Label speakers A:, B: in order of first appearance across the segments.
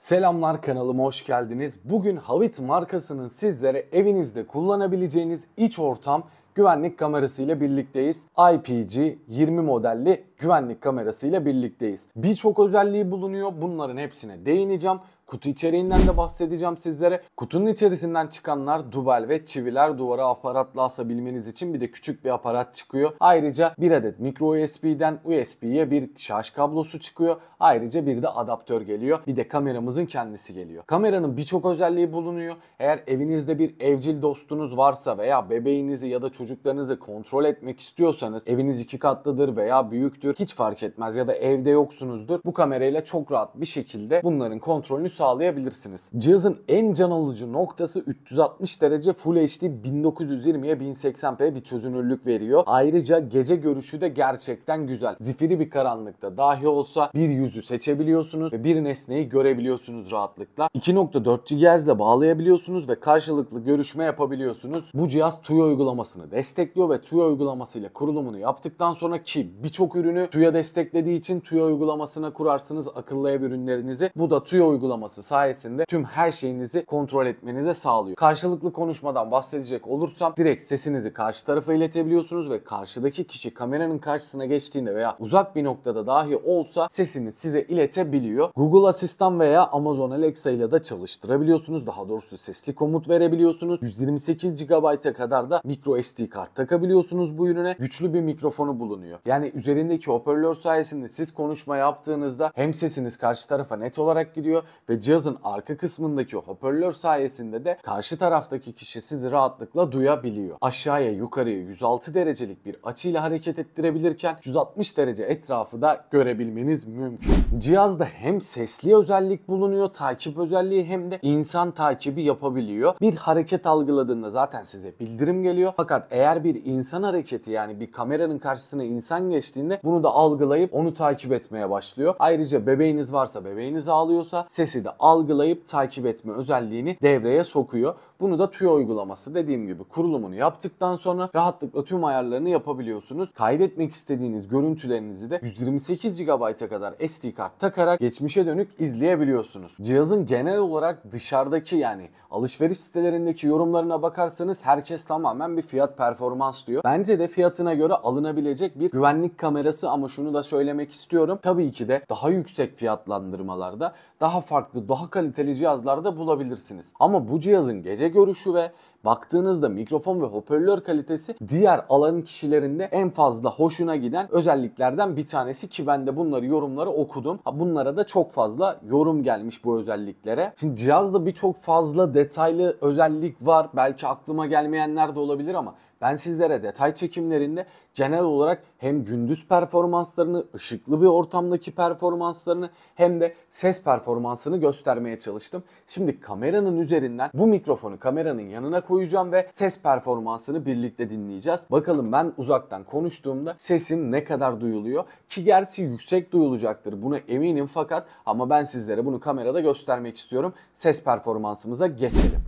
A: Selamlar kanalıma hoş geldiniz. Bugün Havit markasının sizlere evinizde kullanabileceğiniz iç ortam güvenlik kamerası ile birlikteyiz. IPG 20 modelli güvenlik kamerasıyla birlikteyiz. Birçok özelliği bulunuyor. Bunların hepsine değineceğim. Kutu içeriğinden de bahsedeceğim sizlere. Kutunun içerisinden çıkanlar dubel ve çiviler duvara aparatla asabilmeniz için bir de küçük bir aparat çıkıyor. Ayrıca bir adet micro USB'den USB'ye bir şarj kablosu çıkıyor. Ayrıca bir de adaptör geliyor. Bir de kameramızın kendisi geliyor. Kameranın birçok özelliği bulunuyor. Eğer evinizde bir evcil dostunuz varsa veya bebeğinizi ya da çocuklarınızı kontrol etmek istiyorsanız eviniz iki katlıdır veya büyüktür gözüktür hiç fark etmez ya da evde yoksunuzdur. Bu kamerayla çok rahat bir şekilde bunların kontrolünü sağlayabilirsiniz. Cihazın en can alıcı noktası 360 derece Full HD 1920'ye 1080p bir çözünürlük veriyor. Ayrıca gece görüşü de gerçekten güzel. Zifiri bir karanlıkta dahi olsa bir yüzü seçebiliyorsunuz ve bir nesneyi görebiliyorsunuz rahatlıkla. 2.4 GHz de bağlayabiliyorsunuz ve karşılıklı görüşme yapabiliyorsunuz. Bu cihaz TUI uygulamasını destekliyor ve TUI uygulamasıyla kurulumunu yaptıktan sonra ki birçok ürünü ürünü TÜYA desteklediği için TÜYA uygulamasına kurarsınız akıllı ev ürünlerinizi. Bu da TÜYA uygulaması sayesinde tüm her şeyinizi kontrol etmenize sağlıyor. Karşılıklı konuşmadan bahsedecek olursam direkt sesinizi karşı tarafa iletebiliyorsunuz ve karşıdaki kişi kameranın karşısına geçtiğinde veya uzak bir noktada dahi olsa sesini size iletebiliyor. Google Asistan veya Amazon Alexa ile de çalıştırabiliyorsunuz. Daha doğrusu sesli komut verebiliyorsunuz. 128 GB'a kadar da micro SD kart takabiliyorsunuz bu ürüne. Güçlü bir mikrofonu bulunuyor. Yani üzerindeki Buradaki hoparlör sayesinde siz konuşma yaptığınızda hem sesiniz karşı tarafa net olarak gidiyor ve cihazın arka kısmındaki hoparlör sayesinde de karşı taraftaki kişi sizi rahatlıkla duyabiliyor. Aşağıya yukarıya 106 derecelik bir açıyla hareket ettirebilirken 160 derece etrafı da görebilmeniz mümkün. Cihazda hem sesli özellik bulunuyor, takip özelliği hem de insan takibi yapabiliyor. Bir hareket algıladığında zaten size bildirim geliyor. Fakat eğer bir insan hareketi yani bir kameranın karşısına insan geçtiğinde bunu da algılayıp onu takip etmeye başlıyor. Ayrıca bebeğiniz varsa bebeğiniz ağlıyorsa sesi de algılayıp takip etme özelliğini devreye sokuyor. Bunu da tüy uygulaması dediğim gibi kurulumunu yaptıktan sonra rahatlıkla tüm ayarlarını yapabiliyorsunuz. Kaydetmek istediğiniz görüntülerinizi de 128 GB'a kadar SD kart takarak geçmişe dönük izleyebiliyorsunuz. Cihazın genel olarak dışarıdaki yani alışveriş sitelerindeki yorumlarına bakarsanız herkes tamamen bir fiyat performans diyor. Bence de fiyatına göre alınabilecek bir güvenlik kamerası açıkçası ama şunu da söylemek istiyorum. Tabii ki de daha yüksek fiyatlandırmalarda daha farklı daha kaliteli cihazlarda bulabilirsiniz. Ama bu cihazın gece görüşü ve baktığınızda mikrofon ve hoparlör kalitesi diğer alan kişilerinde en fazla hoşuna giden özelliklerden bir tanesi ki ben de bunları yorumları okudum. Bunlara da çok fazla yorum gelmiş bu özelliklere. Şimdi cihazda birçok fazla detaylı özellik var. Belki aklıma gelmeyenler de olabilir ama ben sizlere detay çekimlerinde genel olarak hem gündüz performanslarını, ışıklı bir ortamdaki performanslarını hem de ses performansını göstermeye çalıştım. Şimdi kameranın üzerinden bu mikrofonu kameranın yanına koyacağım ve ses performansını birlikte dinleyeceğiz. Bakalım ben uzaktan konuştuğumda sesim ne kadar duyuluyor ki gerçi yüksek duyulacaktır buna eminim fakat ama ben sizlere bunu kamerada göstermek istiyorum. Ses performansımıza geçelim.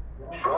A: Şu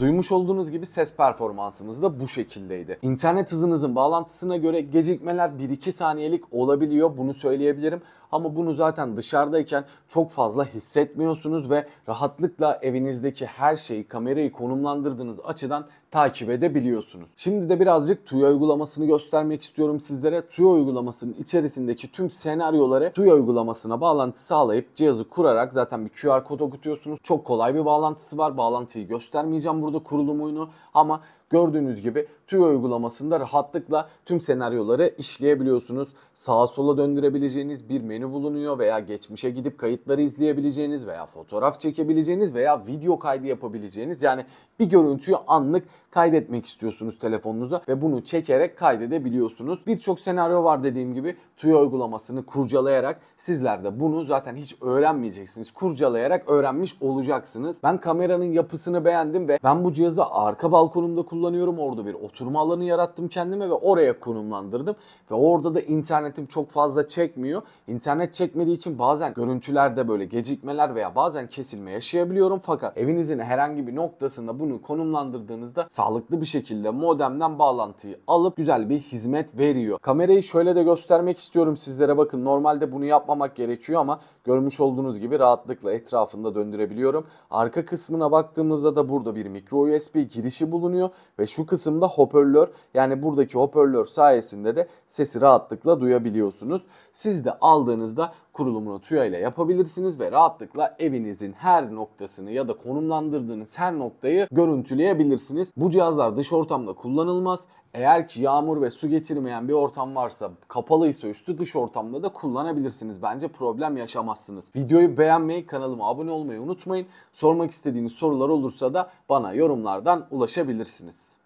A: Duymuş olduğunuz gibi ses performansımız da bu şekildeydi. İnternet hızınızın bağlantısına göre gecikmeler 1-2 saniyelik olabiliyor bunu söyleyebilirim. Ama bunu zaten dışarıdayken çok fazla hissetmiyorsunuz ve rahatlıkla evinizdeki her şeyi kamerayı konumlandırdığınız açıdan takip edebiliyorsunuz. Şimdi de birazcık TUYA uygulamasını göstermek istiyorum sizlere. TUYA uygulamasının içerisindeki tüm senaryoları TUYA uygulamasına bağlantı sağlayıp cihazı kurarak zaten bir QR kod okutuyorsunuz. Çok kolay bir bağlantısı var. Bağlantıyı göstermeyeceğim burada burada kurulumunu ama gördüğünüz gibi TÜY uygulamasında rahatlıkla tüm senaryoları işleyebiliyorsunuz. Sağa sola döndürebileceğiniz bir menü bulunuyor veya geçmişe gidip kayıtları izleyebileceğiniz veya fotoğraf çekebileceğiniz veya video kaydı yapabileceğiniz yani bir görüntüyü anlık kaydetmek istiyorsunuz telefonunuza ve bunu çekerek kaydedebiliyorsunuz. Birçok senaryo var dediğim gibi TÜY uygulamasını kurcalayarak sizler de bunu zaten hiç öğrenmeyeceksiniz. Kurcalayarak öğrenmiş olacaksınız. Ben kameranın yapısını beğendim ve ben bu cihazı arka balkonumda kullanıyorum. Orada bir oturma alanı yarattım kendime ve oraya konumlandırdım. Ve orada da internetim çok fazla çekmiyor. İnternet çekmediği için bazen görüntülerde böyle gecikmeler veya bazen kesilme yaşayabiliyorum. Fakat evinizin herhangi bir noktasında bunu konumlandırdığınızda sağlıklı bir şekilde modemden bağlantıyı alıp güzel bir hizmet veriyor. Kamerayı şöyle de göstermek istiyorum sizlere bakın. Normalde bunu yapmamak gerekiyor ama görmüş olduğunuz gibi rahatlıkla etrafında döndürebiliyorum. Arka kısmına baktığımızda da burada bir mikro micro USB girişi bulunuyor ve şu kısımda hoparlör yani buradaki hoparlör sayesinde de sesi rahatlıkla duyabiliyorsunuz. Siz de aldığınızda kurulumunu TÜYA ile yapabilirsiniz ve rahatlıkla evinizin her noktasını ya da konumlandırdığınız her noktayı görüntüleyebilirsiniz. Bu cihazlar dış ortamda kullanılmaz. Eğer ki yağmur ve su getirmeyen bir ortam varsa, kapalıysa üstü dış ortamda da kullanabilirsiniz. Bence problem yaşamazsınız. Videoyu beğenmeyi, kanalıma abone olmayı unutmayın. Sormak istediğiniz sorular olursa da bana yorumlardan ulaşabilirsiniz.